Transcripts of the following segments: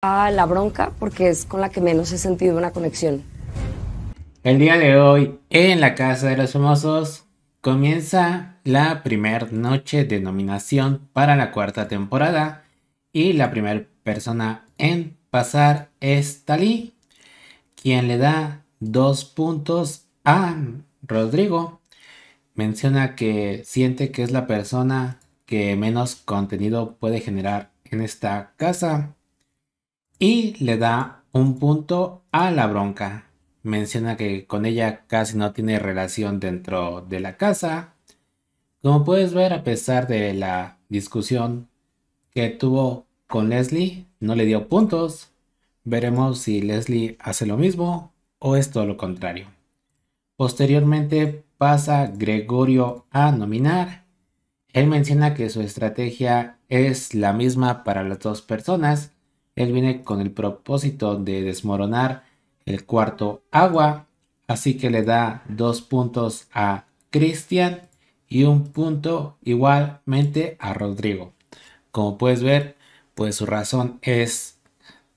a la bronca porque es con la que menos he sentido una conexión. El día de hoy, en la Casa de los Famosos, comienza la primera noche de nominación para la cuarta temporada y la primera persona en pasar es Talí, quien le da dos puntos a Rodrigo. Menciona que siente que es la persona que menos contenido puede generar en esta casa y le da un punto a la bronca. Menciona que con ella casi no tiene relación dentro de la casa. Como puedes ver, a pesar de la discusión que tuvo con Leslie, no le dio puntos. Veremos si Leslie hace lo mismo o es todo lo contrario. Posteriormente pasa Gregorio a nominar. Él menciona que su estrategia es la misma para las dos personas él viene con el propósito de desmoronar el cuarto agua. Así que le da dos puntos a Cristian y un punto igualmente a Rodrigo. Como puedes ver, pues su razón es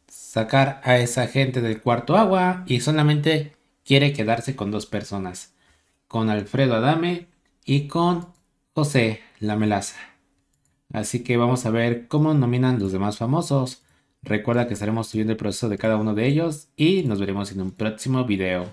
sacar a esa gente del cuarto agua y solamente quiere quedarse con dos personas, con Alfredo Adame y con José La Melaza. Así que vamos a ver cómo nominan los demás famosos. Recuerda que estaremos subiendo el proceso de cada uno de ellos y nos veremos en un próximo video.